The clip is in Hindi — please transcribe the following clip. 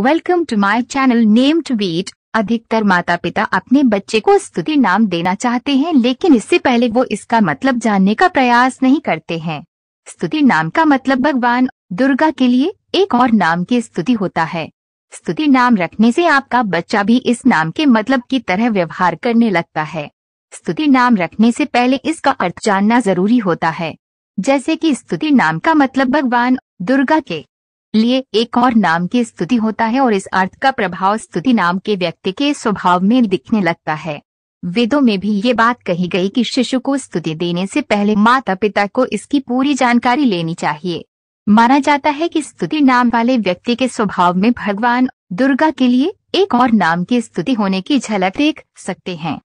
welcome to my channel name to beat अधिकतर माता पिता अपने बच्चे को स्तुति नाम देना चाहते हैं लेकिन इससे पहले वो इसका मतलब जानने का प्रयास नहीं करते हैं स्तुति नाम का मतलब भगवान दुर्गा के लिए एक और नाम की स्तुति होता है स्तुति नाम रखने से आपका बच्चा भी इस नाम के मतलब की तरह व्यवहार करने लगता है स्तुति नाम रखने से पहले इसका अर्थ जानना जरूरी होता है जैसे कि स्तुति नाम का मतलब भगवान दुर्गा के लिए एक और नाम की स्तुति होता है और इस अर्थ का प्रभाव स्तुति नाम के व्यक्ति के स्वभाव में दिखने लगता है वेदों में भी ये बात कही गई कि शिशु को स्तुति देने से पहले माता पिता को इसकी पूरी जानकारी लेनी चाहिए माना जाता है कि स्तुति नाम वाले व्यक्ति के स्वभाव में भगवान दुर्गा के लिए एक और नाम की स्तुति होने की झलक देख सकते हैं